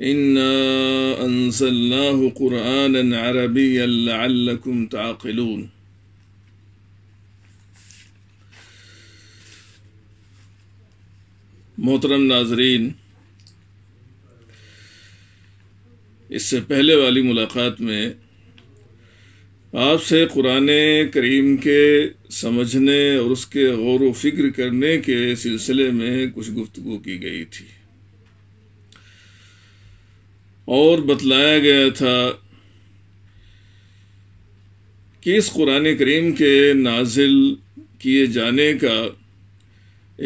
إنا أنزلناه قرآنا عربيا لعلكم تعقلون मोहतरम नाजरीन इससे पहले वाली मुलाकात में आपसे कुरान करीम के समझने और उसके गौर व फिक्र करने के सिलसिले में कुछ गुफ्तु की गई थी और बतलाया गया था कि इस कुरान करीम के नाजिल किए जाने का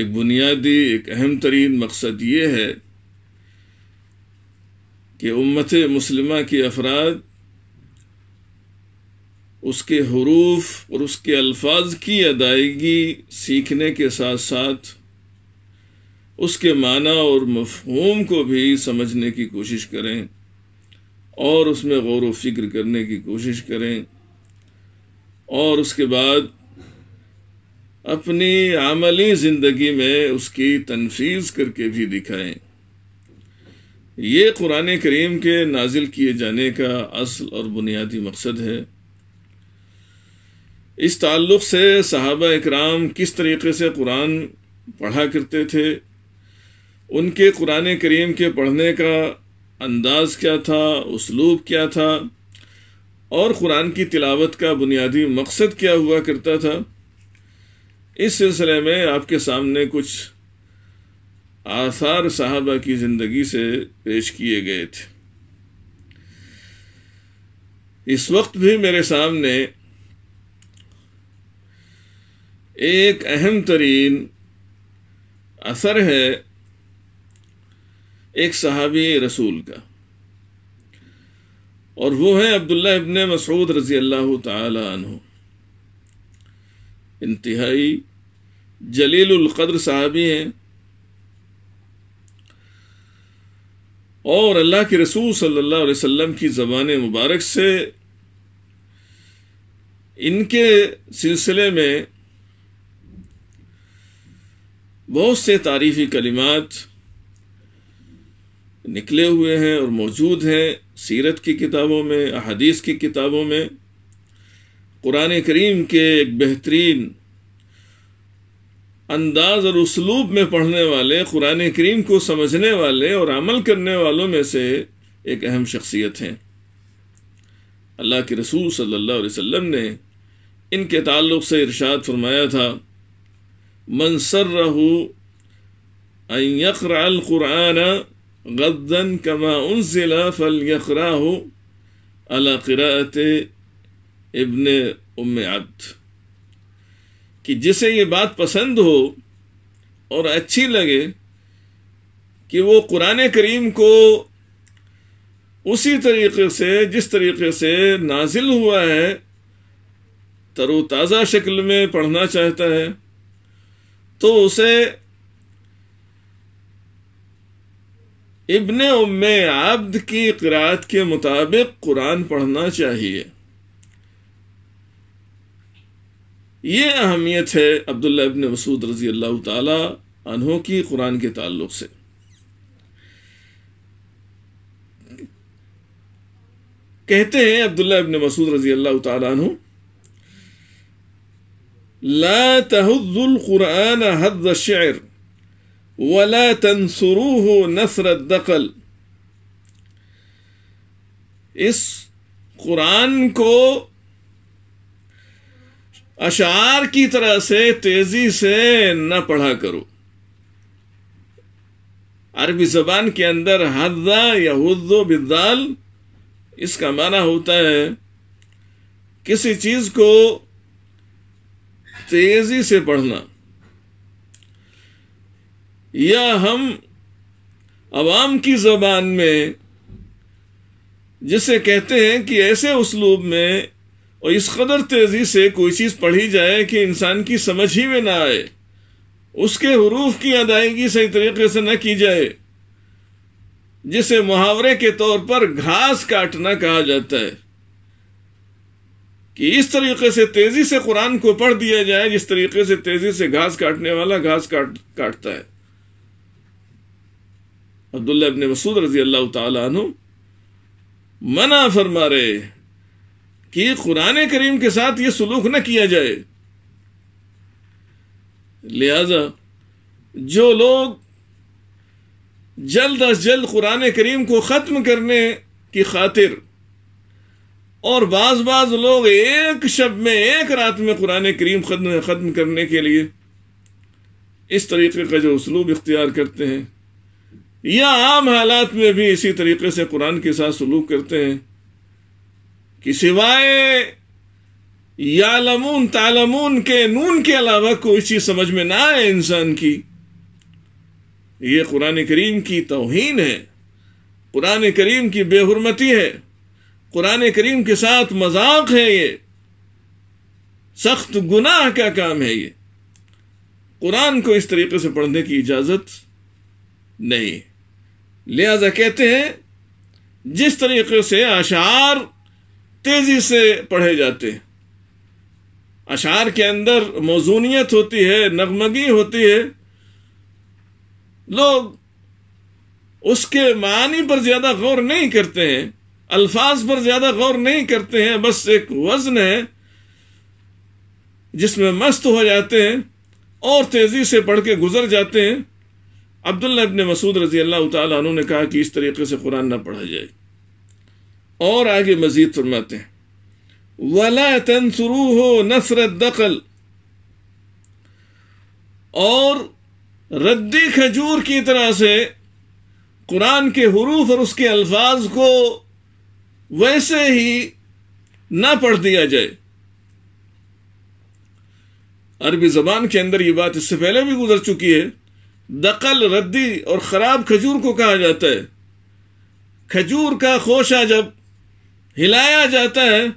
एक बुनियादी एक अहम तरीन मकसद ये है कि उम्मत मुसलमा के अफराद उसके हरूफ और उसके अल्फाज की अदायगी सीखने के साथ साथ उसके माना और मफहूम को भी समझने की कोशिश करें और उसमें गौर व फिक्र करने की कोशिश करें और उसके बाद अपनी आमली ज़िंदगी में उसकी तनफीज करके भी दिखाएं ये कुरान करीम के नाजिल किए जाने का असल और बुनियादी मकसद है इस ताल्लुक़ से सहाबा इकराम किस तरीके से कुरान पढ़ा करते थे उनके कुरान करीम के पढ़ने का अंदाज़ क्या था उसलूब क्या था और कुरान की तिलावत का बुनियादी मकसद क्या हुआ करता था इस सिलसिले में आपके सामने कुछ आसार साहबा की ज़िंदगी से पेश किए गए थे इस वक्त भी मेरे सामने एक अहम तरीन असर है एक सहाबी रसूल का और वो है अब्दुल्ला इबन मसूद रजी अल्लाह तु इंतहाई जलीलकद्र साहबी हैं और अल्लाह के रसूल सल्लल्लाहु अलैहि वसल्लम की ज़बान मुबारक से इनके सिलसिले में बहुत से तारीफ़ी कलिमात निकले हुए हैं और मौजूद हैं सीरत की किताबों में अहदीस की किताबों में कुरान करीम के एक बेहतरीन अंदाज और उसलूब में पढ़ने वाले कुरान करीम को समझने वाले और अमल करने वालों में से एक अहम शख्सियत हैं अल्लाह के रसूल सल्लल्लाहु अलैहि वसल्लम ने इनके ताल्लुक से इरशाद फरमाया था मनसर रहू अल कुरान غدا كما أنزل فليقرأه على قراءة इबन उम عبد कि जिसे ये बात पसंद हो और अच्छी लगे कि वो कुरान करीम को उसी तरीके से जिस तरीके से नाजिल हुआ है तरोताज़ा शक्ल में पढ़ना चाहता है तो उसे इबन उम आब्द की किरात के मुताबिक कुरान पढ़ना चाहिए यह अहमियत है अब्दुल्ला इबन मसूद रजी अल्लाह तहों की कुरान के ताल्लुक से कहते हैं अब्दुल्ला इबन मसूद रजी अल्लाह तहों ला तहुल कुरान हद शेर वला तनसरूह नसरत दखल इस कुरान को अशार की तरह से तेजी से न पढ़ा करो अरबी जबान के अंदर हद्दा या हद्दो बिद्दाल इसका माना होता है किसी चीज को तेजी से पढ़ना या हम आवाम की जबान में जिसे कहते हैं कि ऐसे उसलूब में और इस कदर तेज़ी से कोई चीज़ पढ़ी जाए कि इंसान की समझ ही में ना आए उसके हरूफ की अदायगी सही तरीके से न की जाए जिसे मुहावरे के तौर पर घास काटना कहा जाता है कि इस तरीके से तेज़ी से कुरान को पढ़ दिया जाए जिस तरीके से तेज़ी से घास काटने वाला घास काट काटता है अब्दुल्ला इबन मसूद रजी अल्लाह तु मना फरमा रहे कि कुरान करीम के साथ ये सलूक न किया जाए लिहाजा जो लोग जल्द अज जल्द कुरान करीम को ख़त्म करने की खातिर और बाज बाज लोग एक शब में एक रात में कुरान करीम खत्म खत्म करने के लिए इस तरीके का जो उसलूब इख्तियार करते हैं या आम हालात में भी इसी तरीके से कुरान के साथ सलूक करते हैं कि सिवाय यालमून तालमून के नून के अलावा कोई चीज समझ में ना आए इंसान की यह कुरान करीम की तोहन है कुरान करीम की बेहरमती है कुरान करीम के साथ मजाक है ये सख्त गुनाह का काम है ये कुरान को इस तरीके से पढ़ने की इजाजत नहीं लिहाजा कहते हैं जिस तरीके से अशार तेजी से पढ़े जाते हैं अशार के अंदर मौजूनीत होती है नगमगी होती है लोग उसके मानी पर ज्यादा गौर नहीं करते हैं अल्फाज पर ज्यादा गौर नहीं करते हैं बस एक वजन है जिसमें मस्त हो जाते हैं और तेजी से पढ़ के गुजर जाते हैं अब्दुल्ला इबन मसूद रजी अल्लाह तु ने कहा कि इस तरीके से कुरान ना पढ़ा जाए और आगे मजीद फरमाते हैं वला तनसरू हो नसरत दखल और रद्दी खजूर की तरह से कुरान के हरूफ और उसके अल्फाज को वैसे ही ना पढ़ दिया जाए अरबी जबान के अंदर ये बात इससे पहले भी गुजर चुकी है दकल रद्दी और ख़राब खजूर को कहा जाता है खजूर का खोशा जब हिलाया जाता है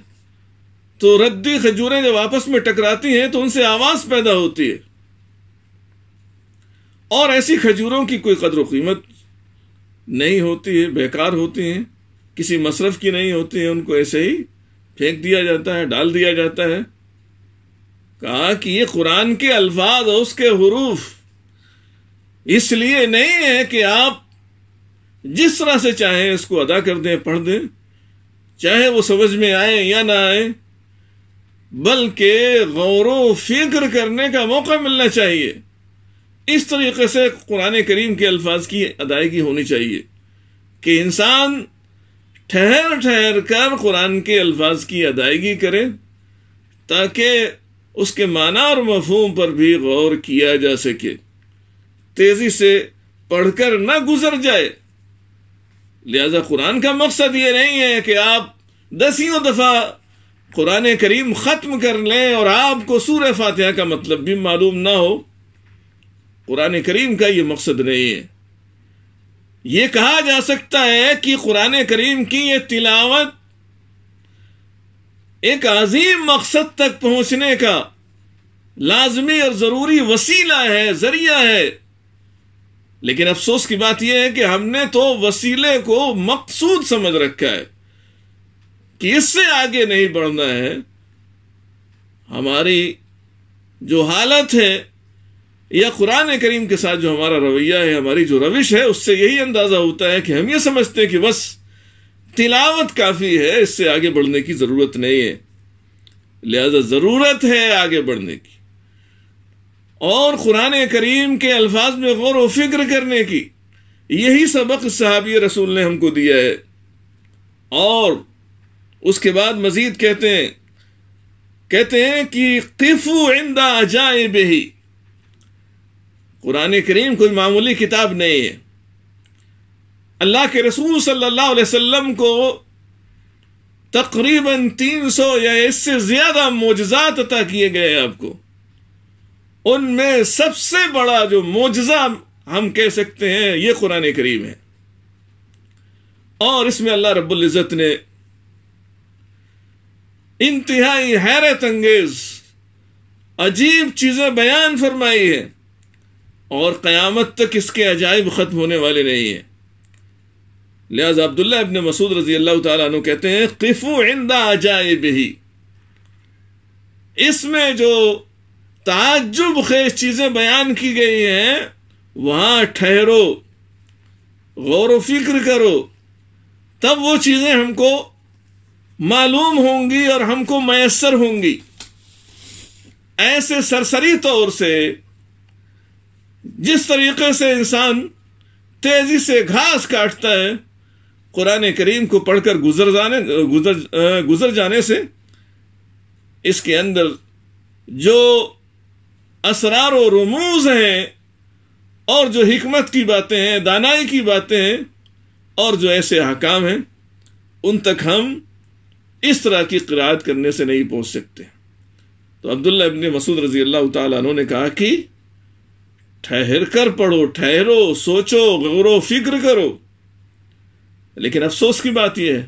तो रद्दी खजूरें जब आपस में टकराती हैं तो उनसे आवाज़ पैदा होती है और ऐसी खजूरों की कोई कदर कीमत नहीं होती है बेकार होती हैं किसी मसरफ की नहीं होती है उनको ऐसे ही फेंक दिया जाता है डाल दिया जाता है कहा कि ये कुरान के अल्फाज और उसके हरूफ़ इसलिए नहीं है कि आप जिस तरह से चाहें इसको अदा कर दें पढ़ दें चाहे वो समझ में आए या ना आए बल्कि गौर फिक्र करने का मौका मिलना चाहिए इस तरीके से कुरान करीम के अल्फाज की अदायगी होनी चाहिए कि इंसान ठहर ठहर कर कुरान के अल्फाज की अदायगी करे ताकि उसके माना और मफहूम पर भी गौर किया जा सके तेजी से पढ़कर ना गुजर जाए लिहाजा कुरान का मकसद ये नहीं है कि आप दसियों दफ़ा कुरान करीम ख़त्म कर लें और आपको सूर फातिहा का मतलब भी मालूम ना हो कुरान करीम का ये मकसद नहीं है ये कहा जा सकता है कि कुरान करीम की ये तिलावत एक अजीम मकसद तक पहुंचने का लाजमी और ज़रूरी वसीला है जरिया है लेकिन अफसोस की बात यह है कि हमने तो वसीले को मकसूद समझ रखा है कि इससे आगे नहीं बढ़ना है हमारी जो हालत है या कुरान करीम के साथ जो हमारा रवैया है हमारी जो रविश है उससे यही अंदाजा होता है कि हम ये समझते हैं कि बस तिलावत काफी है इससे आगे बढ़ने की जरूरत नहीं है लिहाजा जरूरत है आगे बढ़ने की और कुरान करीम के अल्फाज में गौर व फिक्र करने की यही सबक सहाबी रसूल ने हमको दिया है और उसके बाद मजीद कहते हैं कहते हैं कि किफू इंदा अजाए बेही कुरान करीम कोई मामूली किताब नहीं है अल्लाह के रसूल सल्लल्लाहु अलैहि वसल्लम को तकरीबन 300 या इससे ज़्यादा मोजात अता किए गए आपको उनमें सबसे बड़ा जो मोजा हम कह सकते हैं ये कुरान करीम है और इसमें अल्लाह रब्बुल इज़्ज़त ने इंतहाई हैरत अंगेज अजीब चीज़ें बयान फरमाई है और क़यामत तक इसके अजायब ख़त्म होने वाले नहीं है लिहाजा अब्दुल्ला अपने मसूद रजी अल्लाह तु कहते हैं किफ़ु इंदा अजायब ही इसमें जो ताजुब खेज चीजें बयान की गई हैं वहां ठहरो गौर फिक्र करो तब वो चीजें हमको मालूम होंगी और हमको मैसर होंगी ऐसे सरसरी तौर से जिस तरीके से इंसान तेजी से घास काटता है कुरान करीम को पढ़कर गुजर जाने गुजर गुजर जाने से इसके अंदर जो असरार और रमूज हैं और जो हमत की बातें हैं दानाई की बातें हैं और जो ऐसे अहकाम हैं उन तक हम इस तरह की किरात करने से नहीं पहुंच सकते तो अब्दुल्ला इबन मसूद रजी अल्लाह तु ने कहा कि ठहर कर पढ़ो ठहरो सोचो गौरव फिक्र करो लेकिन अफसोस की बात यह है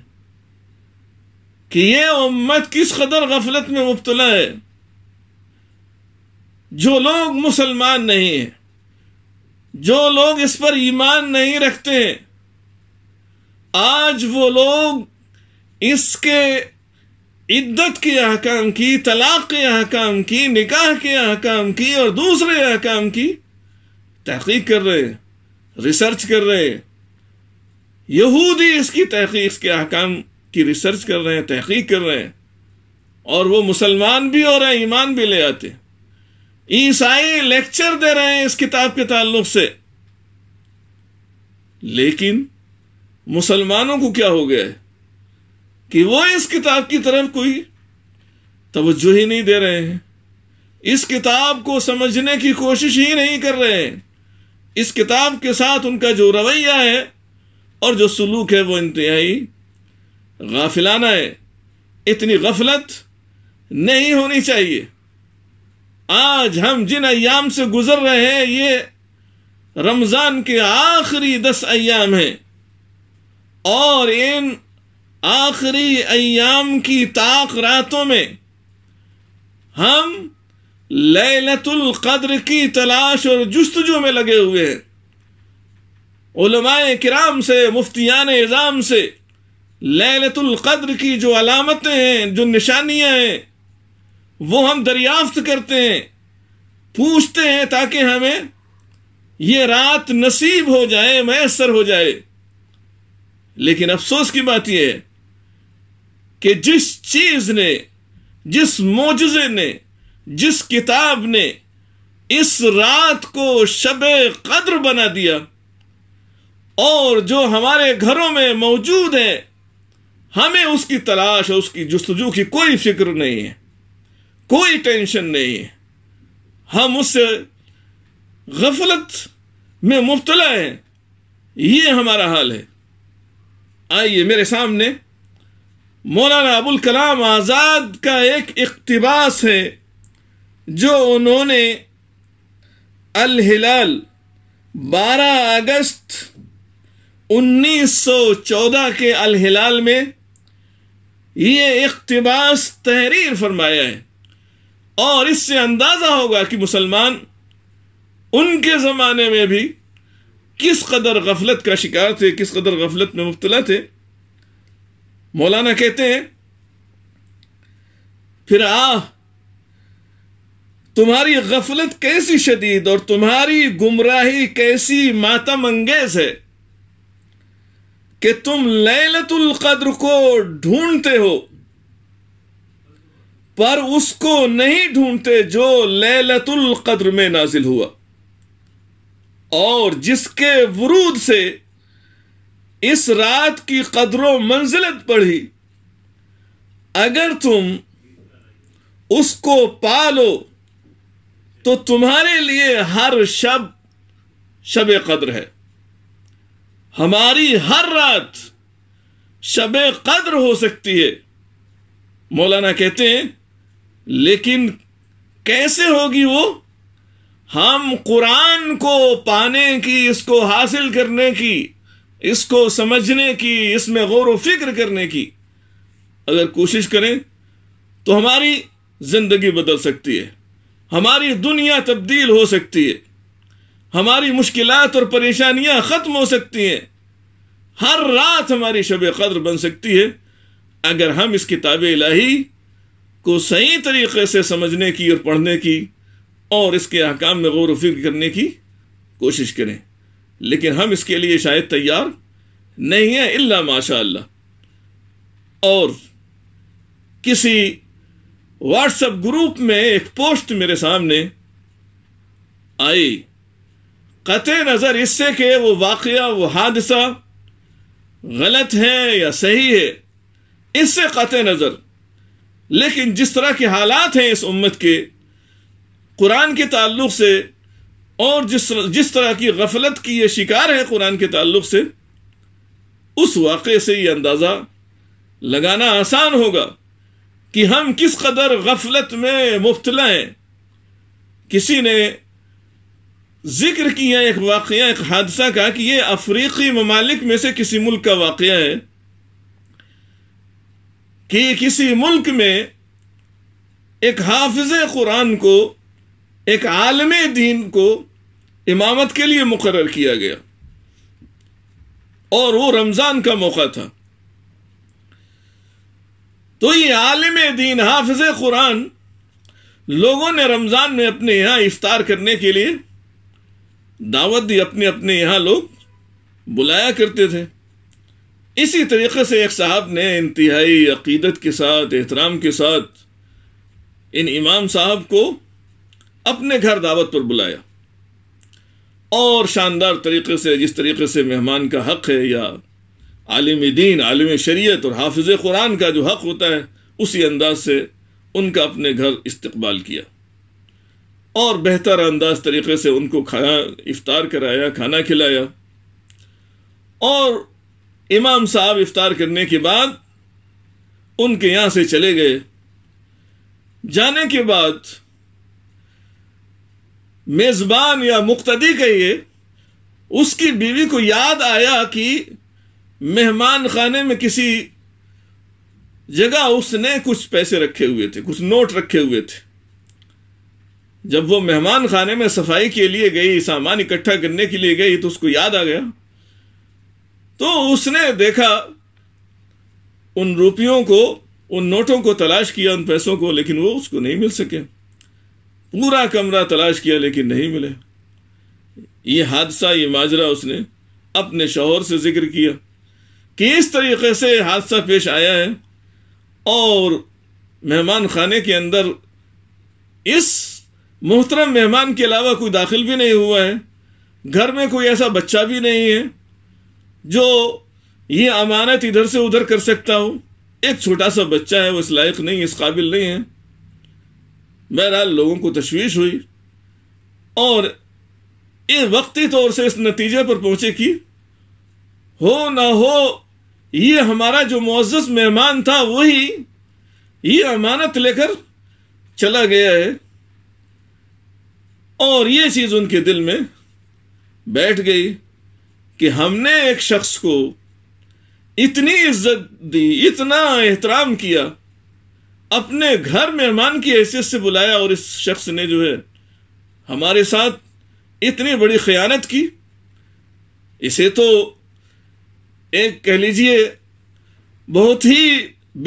कि यह उम्मत किस कदर गफलत में मुबतला है जो लोग मुसलमान नहीं हैं जो लोग इस पर ईमान नहीं रखते हैं आज वो लोग इसके इद्दत के अहकाम की तलाक के अहकाम की निकाह के अहकाम की और दूसरे अहकाम की तहकीक कर रहे रिसर्च कर रहे यहूदी इसकी तहकीक के अहकाम की रिसर्च कर रहे हैं तहकीक कर रहे हैं और वो मुसलमान भी हो रहे हैं ईमान भी ले आते हैं ईसाई लेक्चर दे रहे हैं इस किताब के ताल्लुक से लेकिन मुसलमानों को क्या हो गया है कि वो इस किताब की तरफ कोई तवज्जो ही नहीं दे रहे हैं इस किताब को समझने की कोशिश ही नहीं कर रहे हैं इस किताब के साथ उनका जो रवैया है और जो सलूक है वो इंतहाई गाफिलाना है इतनी गफलत नहीं होनी चाहिए आज हम जिन अयाम से गुजर रहे हैं ये रमज़ान के आखिरी दस अयाम हैं और इन आखिरी अयाम की ताक रातों में हम लैलतुल कद्र की तलाश और जस्तजू में लगे हुए हैं उलमाए किराम से मुफ्तियान इज़ाम से लैलतुल कद्र की जो अलामतें हैं जो निशानियां हैं वो हम दरियाफ्त करते हैं पूछते हैं ताकि हमें ये रात नसीब हो जाए मैसर हो जाए लेकिन अफसोस की बात यह है कि जिस चीज ने जिस मोजे ने जिस किताब ने इस रात को शब कद्र बना दिया और जो हमारे घरों में मौजूद है हमें उसकी तलाश और उसकी जस्तजू की कोई फिक्र नहीं है कोई टेंशन नहीं है हम उस गफलत में मुबतला हैं ये हमारा हाल है आइए मेरे सामने मौलाना अबुल कलाम आज़ाद का एक इकतबास है जो उन्होंने अल हिलाल 12 अगस्त 1914 के अल हिलाल में ये इकतबास तहरीर फरमाया है और इससे अंदाजा होगा कि मुसलमान उनके जमाने में भी किस कदर गफलत का शिकार थे किस कदर गफलत में मुबतला थे मौलाना कहते हैं फिर आ तुम्हारी गफलत कैसी शदीद और तुम्हारी गुमराही कैसी मातम अंगेज है कि तुम लैलतुल कद्र को ढूंढते हो पर उसको नहीं ढूंढते जो लैलतुल कद्र में नाजिल हुआ और जिसके वरूद से इस रात की कदरों मंजिलत पढ़ी अगर तुम उसको पालो तो तुम्हारे लिए हर शब शब कद्र है हमारी हर रात शब कद्र हो सकती है मौलाना कहते हैं लेकिन कैसे होगी वो हम कुरान को पाने की इसको हासिल करने की इसको समझने की इसमें गौर व फिक्र करने की अगर कोशिश करें तो हमारी जिंदगी बदल सकती है हमारी दुनिया तब्दील हो सकती है हमारी मुश्किलात और परेशानियां ख़त्म हो सकती हैं हर रात हमारी शब कद्र बन सकती है अगर हम इस किताब इलाही को सही तरीके से समझने की और पढ़ने की और इसके अहकाम में गौर वफिक्र करने की कोशिश करें लेकिन हम इसके लिए शायद तैयार नहीं है इल्ला माशा और किसी व्हाट्सएप ग्रुप में एक पोस्ट मेरे सामने आई कत नज़र इससे कि वो वाकया वो हादसा गलत है या सही है इससे कत नज़र लेकिन जिस तरह के हालात हैं इस उम्मत के कुरान के ताल्लुक से और जिस जिस तरह की गफलत की ये शिकार है कुरान के ताल्लुक से उस वाक़े से ये अंदाज़ा लगाना आसान होगा कि हम किस कदर गफलत में मुफ्तला हैं किसी ने जिक्र किया एक वाक़ एक हादसा का कि ये अफ्रीकी ममालिक में से किसी मुल्क का वाक़ है कि किसी मुल्क में एक हाफिज कुरान को एक आलम दीन को इमामत के लिए मुकर किया गया और वो रमज़ान का मौका था तो ये आलम दीन हाफिज कुरान लोगों ने रमज़ान में अपने यहां इफ्तार करने के लिए दावत दी अपने अपने यहाँ लोग बुलाया करते थे इसी तरीके से एक साहब ने इंतहाई अकीदत के साथ एहतराम के साथ इन इमाम साहब को अपने घर दावत पर बुलाया और शानदार तरीके से जिस तरीके से मेहमान का हक है या आलिम दीन आलिम शरीयत और हाफिज कुरान का जो हक होता है उसी अंदाज से उनका अपने घर इस्तकबाल किया और बेहतर अंदाज तरीके से उनको खाना इफ्तार कराया खाना खिलाया और इमाम साहब इफ्तार करने के बाद उनके यहां से चले गए जाने के बाद मेजबान या मुख्तदी कहिए उसकी बीवी को याद आया कि मेहमान खाने में किसी जगह उसने कुछ पैसे रखे हुए थे कुछ नोट रखे हुए थे जब वो मेहमान खाने में सफाई के लिए गई सामान इकट्ठा करने के लिए गई तो उसको याद आ गया तो उसने देखा उन रुपयों को उन नोटों को तलाश किया उन पैसों को लेकिन वो उसको नहीं मिल सके पूरा कमरा तलाश किया लेकिन नहीं मिले ये हादसा ये माजरा उसने अपने शोहर से जिक्र किया कि इस तरीके से हादसा पेश आया है और मेहमान खाने के अंदर इस मोहतरम मेहमान के अलावा कोई दाखिल भी नहीं हुआ है घर में कोई ऐसा बच्चा भी नहीं है जो ये अमानत इधर से उधर कर सकता हो एक छोटा सा बच्चा है वो इस लायक नहीं इस काबिल नहीं है बहरहाल लोगों को तशवीश हुई और ये वक्ती तौर से इस नतीजे पर पहुंचे कि हो ना हो ये हमारा जो मोजस मेहमान था वही ये अमानत लेकर चला गया है और ये चीज़ उनके दिल में बैठ गई कि हमने एक शख्स को इतनी इज्जत दी इतना एहतराम किया अपने घर मेहमान की हैसियत से बुलाया और इस शख्स ने जो है हमारे साथ इतनी बड़ी खयानत की इसे तो एक कह लीजिए बहुत ही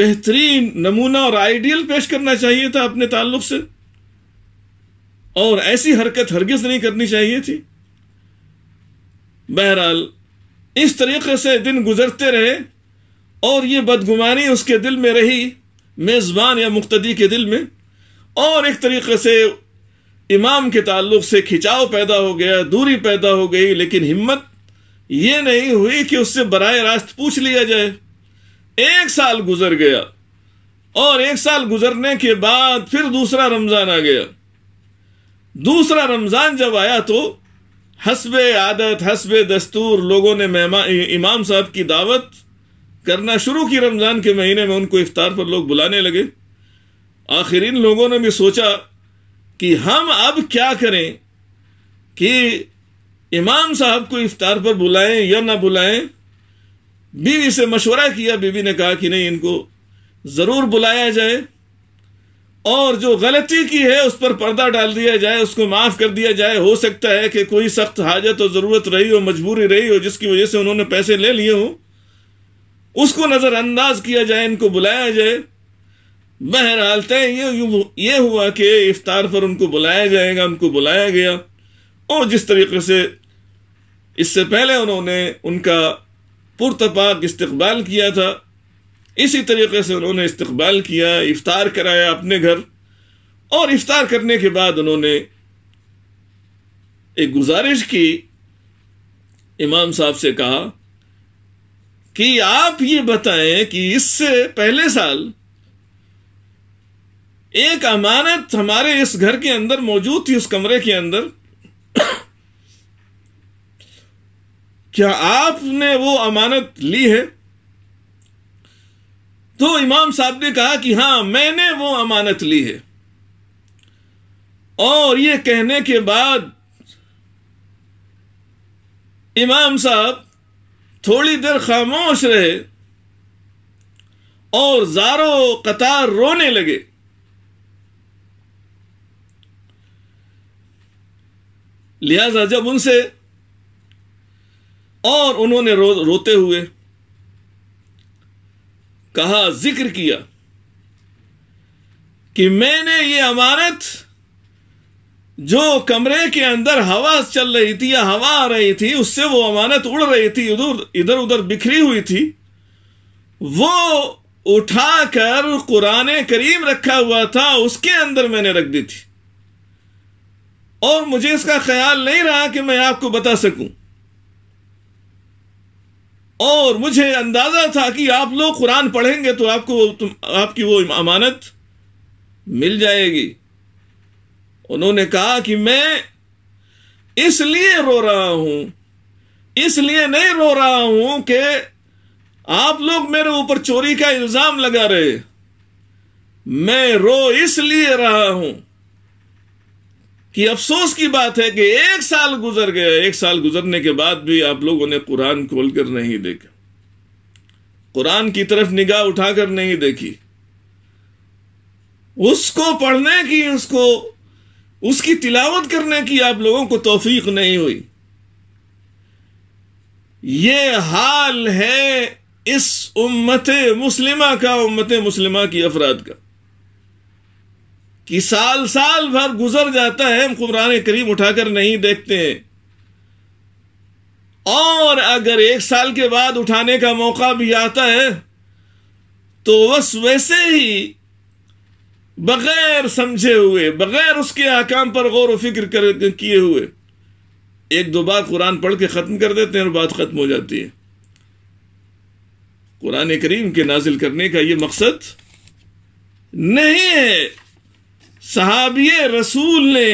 बेहतरीन नमूना और आइडियल पेश करना चाहिए था अपने ताल्लुक से और ऐसी हरकत हरगिज नहीं करनी चाहिए थी बहरहाल इस तरीके से दिन गुजरते रहे और ये बदगुमानी उसके दिल में रही मेज़बान या मुख्तदी के दिल में और एक तरीके से इमाम के ताल्लुक से खिंचाव पैदा हो गया दूरी पैदा हो गई लेकिन हिम्मत ये नहीं हुई कि उससे बर रास्त पूछ लिया जाए एक साल गुजर गया और एक साल गुजरने के बाद फिर दूसरा रमज़ान आ गया दूसरा रमज़ान जब आया तो हसब आदत हसब दस्तूर लोगों ने इमाम साहब की दावत करना शुरू की रमज़ान के महीने में उनको इफ्तार पर लोग बुलाने लगे आखिर इन लोगों ने भी सोचा कि हम अब क्या करें कि इमाम साहब को इफ्तार पर बुलाएं या ना बुलाएं बीवी से मशवरा किया बीवी ने कहा कि नहीं इनको ज़रूर बुलाया जाए और जो गलती की है उस पर पर्दा डाल दिया जाए उसको माफ कर दिया जाए हो सकता है कि कोई सख्त हाजत और जरूरत रही हो मजबूरी रही हो जिसकी वजह से उन्होंने पैसे ले लिए हो उसको नजरअंदाज किया जाए इनको बुलाया जाए बहरहाल तय ये ये हुआ कि इफ्तार पर उनको बुलाया जाएगा उनको बुलाया गया और जिस तरीके से इससे पहले उन्होंने उनका पुरतपाक इस्तकबाल किया था इसी तरीके से उन्होंने इस्तबाल किया इफ्तार कराया अपने घर और इफ्तार करने के बाद उन्होंने एक गुजारिश की इमाम साहब से कहा कि आप ये बताएं कि इससे पहले साल एक अमानत हमारे इस घर के अंदर मौजूद थी उस कमरे के अंदर क्या आपने वो अमानत ली है तो इमाम साहब ने कहा कि हां मैंने वो अमानत ली है और ये कहने के बाद इमाम साहब थोड़ी देर खामोश रहे और जारो कतार रोने लगे लिहाजा जब उनसे और उन्होंने रो, रोते हुए कहा जिक्र किया कि मैंने ये अमानत जो कमरे के अंदर हवा चल रही थी या हवा आ रही थी उससे वो अमानत उड़ रही थी उधर इधर उधर बिखरी हुई थी वो उठाकर कुरान करीम रखा हुआ था उसके अंदर मैंने रख दी थी और मुझे इसका ख्याल नहीं रहा कि मैं आपको बता सकूं और मुझे अंदाजा था कि आप लोग कुरान पढ़ेंगे तो आपको तुम आपकी वो अमानत मिल जाएगी उन्होंने कहा कि मैं इसलिए रो रहा हूं इसलिए नहीं रो रहा हूं कि आप लोग मेरे ऊपर चोरी का इल्जाम लगा रहे मैं रो इसलिए रहा हूं कि अफसोस की बात है कि एक साल गुजर गया एक साल गुजरने के बाद भी आप लोगों ने कुरान खोलकर नहीं देखा कुरान की तरफ निगाह उठाकर नहीं देखी उसको पढ़ने की उसको उसकी तिलावत करने की आप लोगों को तोफीक नहीं हुई ये हाल है इस उम्मत मुस्लिमा का उम्मत मुस्लिमा की अफराद का कि साल साल भर गुजर जाता है हम कुरान करीम उठाकर नहीं देखते हैं और अगर एक साल के बाद उठाने का मौका भी आता है तो बस वैसे ही बगैर समझे हुए बगैर उसके आकाम पर गौर फिक्र किए हुए एक दो बार कुरान पढ़ के ख़त्म कर देते हैं और बात ख़त्म हो जाती है कुरान करीम के नाजिल करने का यह मकसद नहीं है सहाबिय रसूल ने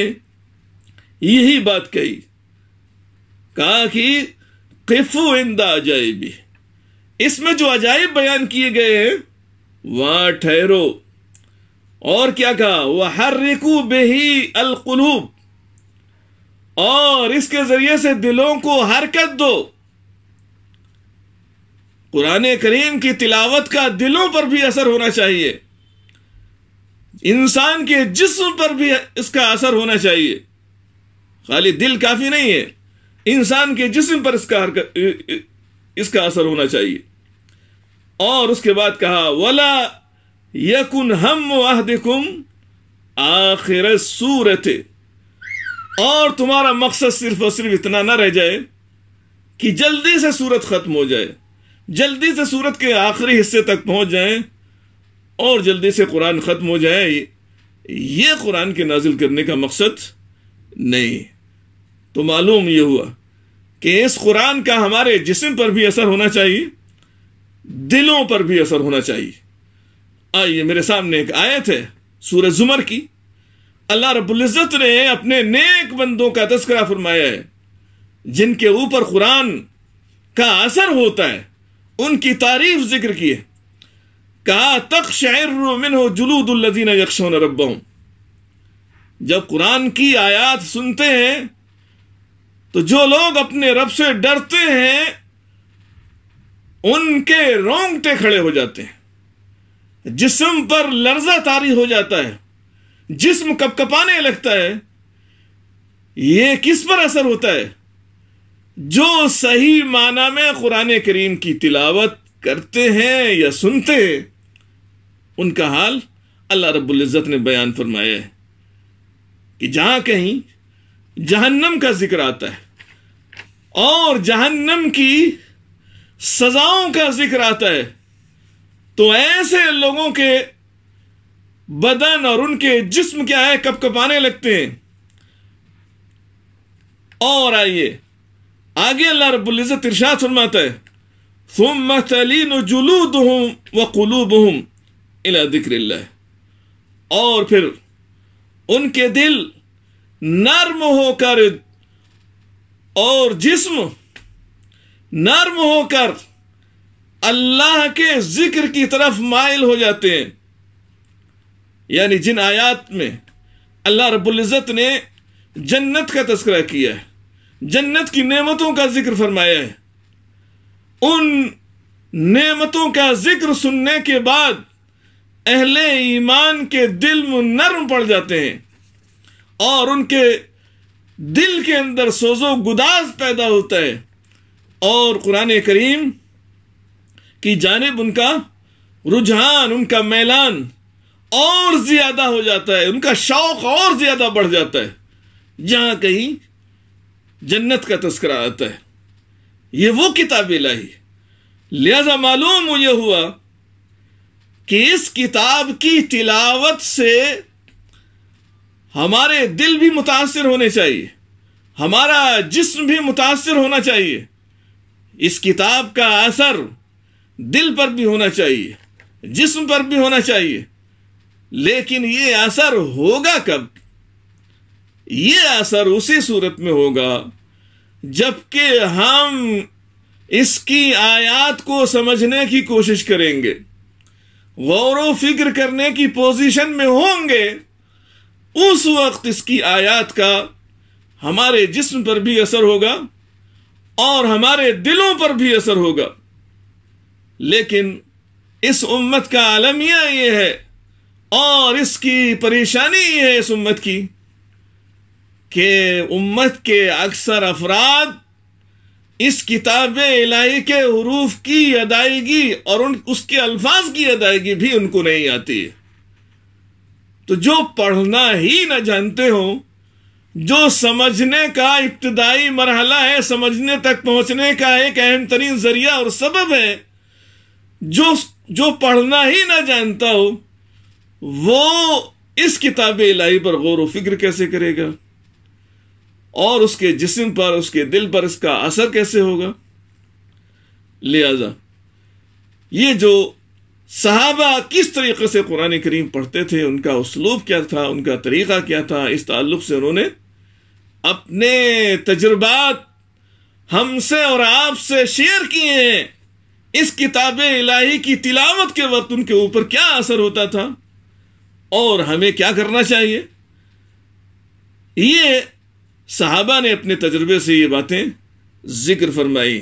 यही बात कही कहा कि किफो इंदा अजायबी इसमें जो अजायब बयान किए गए हैं वहां ठहरो और क्या कहा वह हर रिकू बेही अलकुलूब और इसके जरिए से दिलों को हरकत दो कुरान करीम की तिलावत का दिलों पर भी असर होना चाहिए इंसान के जिस्म पर भी इसका असर होना चाहिए खाली दिल काफी नहीं है इंसान के जिस्म पर इसका इसका असर होना चाहिए और उसके बाद कहा वला यकुन हम वाहदुम आखिर सूरत और तुम्हारा मकसद सिर्फ और सिर्फ इतना ना रह जाए कि जल्दी से सूरत खत्म हो जाए जल्दी से सूरत के आखिरी हिस्से तक पहुंच जाए और जल्दी से कुरान ख़त्म हो जाए ये कुरान के नाजिल करने का मकसद नहीं तो मालूम यह हुआ कि इस कुरान का हमारे जिस्म पर भी असर होना चाहिए दिलों पर भी असर होना चाहिए आइए मेरे सामने एक आयत है सूरज जुमर की अल्लाह रबुल्ज़त ने अपने नेक बंदों का तस्करा फरमाया है जिनके ऊपर कुरान का असर होता है उनकी तारीफ जिक्र की है कहा तक शायरमिन जुलूदुल्लजीन यक्षो नब्बों जब कुरान की आयात सुनते हैं तो जो लोग अपने रब से डरते हैं उनके रोंगटे खड़े हो जाते हैं जिस्म पर लर्जा तारी हो जाता है जिस्म कपकपाने लगता है यह किस पर असर होता है जो सही माना में कुरान करीम की तिलावत करते हैं या सुनते हैं उनका हाल अल्लाह रबुल्जत ने बयान फरमाया है कि जहां कहीं जहन्नम का जिक्र आता है और जहन्नम की सजाओं का जिक्र आता है तो ऐसे लोगों के बदन और उनके जिस्म क्या है कप कपाने लगते हैं और आइए आगे अल्लाह रबुल्ज़त इर्शाद फरमाता है तुम मतलीन जुलूद हम व कलूब इला दिक्र और फिर उनके दिल नर्म होकर और जिस्म नर्म होकर अल्लाह के जिक्र की तरफ माइल हो जाते हैं यानी जिन आयात में अल्लाह रबुल्ज़त ने जन्नत का तस्करा किया है जन्नत की नेमतों का जिक्र फरमाया है उन नेमतों का जिक्र सुनने के बाद अहले ईमान के दिल नरम पड़ जाते हैं और उनके दिल के अंदर सोजो गुदाज पैदा होता है और कुरान करीम की जानब उनका रुझान उनका मैलान और ज्यादा हो जाता है उनका शौक और ज्यादा बढ़ जाता है जहां कहीं जन्नत का तस्करा आता है ये वो किताबें लाई लिहाजा मालूम यह हुआ कि इस किताब की तिलावत से हमारे दिल भी मुतासर होने चाहिए हमारा जिस्म भी मुतासर होना चाहिए इस किताब का असर दिल पर भी होना चाहिए जिस्म पर भी होना चाहिए लेकिन ये असर होगा कब ये असर उसी सूरत में होगा जबकि हम इसकी आयात को समझने की कोशिश करेंगे गौर व फिक्र करने की पोजिशन में होंगे उस वक्त इसकी आयात का हमारे जिस्म पर भी असर होगा और हमारे दिलों पर भी असर होगा लेकिन इस उम्मत का आलमिया ये है और इसकी परेशानी ये है इस उम्मत की कि उम्मत के अक्सर अफराद इस किताब इलाही के हरूफ की अदायगी और उन उसके अल्फाज की अदायगी भी उनको नहीं आती है तो जो पढ़ना ही ना जानते हो जो समझने का इब्तदाई मरहला है समझने तक पहुंचने का एक अहम तरीन जरिया और सबब है जो जो पढ़ना ही ना जानता हो वो इस किताब इलाही पर गौर व फिक्र कैसे करेगा और उसके जिस्म पर उसके दिल पर इसका असर कैसे होगा लिहाजा ये जो सहाबा किस तरीके से कुरान करीम पढ़ते थे उनका उसलूब क्या था उनका तरीक़ा क्या था इस ताल्लुक से उन्होंने अपने तजुर्बात हमसे और आपसे शेयर किए हैं इस किताब इलाही की तिलावत के वक्त उनके ऊपर क्या असर होता था और हमें क्या करना चाहिए ये साहबा ने अपने तजर्बे से ये बातें जिक्र फरमाई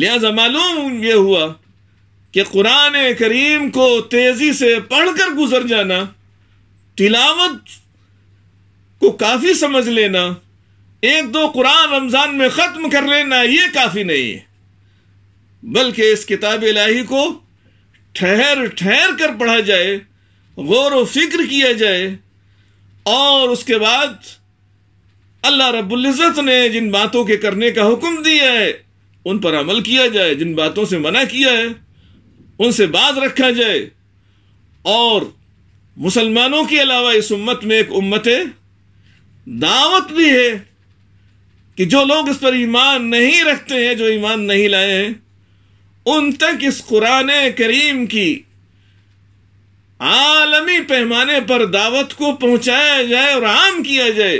लिहाजा मालूम यह हुआ कि कुरान करीम को तेजी से पढ़कर गुजर जाना तिलावत को काफी समझ लेना एक दो कुरान रमजान में खत्म कर लेना यह काफी नहीं है बल्कि इस किताब इलाही को ठहर ठहर कर पढ़ा जाए गौर व फिक्र किया जाए और उसके बाद अल्लाह रबुल्ज़त ने जिन बातों के करने का हुक्म दिया है उन पर अमल किया जाए जिन बातों से मना किया है उनसे बाज रखा जाए और मुसलमानों के अलावा इस उम्मत में एक उम्मत दावत भी है कि जो लोग इस पर ईमान नहीं रखते हैं जो ईमान नहीं लाए हैं उन तक इस कुरान करीम की आलमी पैमाने पर दावत को पहुंचाया जाए और आम किया जाए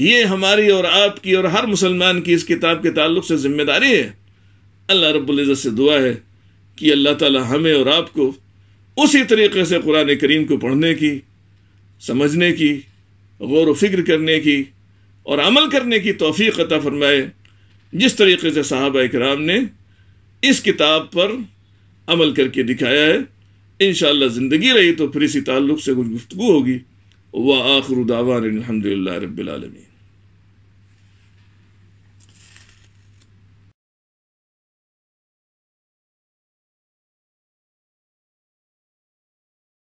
ये हमारी और आपकी और हर मुसलमान की इस किताब के ताल्लुक से जिम्मेदारी है अल्लाह रब्ज़त से दुआ है कि अल्लाह ताला हमें और आपको उसी तरीके से कुरान करीम को पढ़ने की समझने की गौर फिक्र करने की और अमल करने की तोफ़ी अता फरमाए जिस तरीके से साहब कराम ने इस किताब पर अमल करके दिखाया है इन ज़िंदगी रही तो फिर इसी ताल्लुक से कुछ गुफ्तु होगी व आखरुदावान अलहमदिल्ला रबालमीन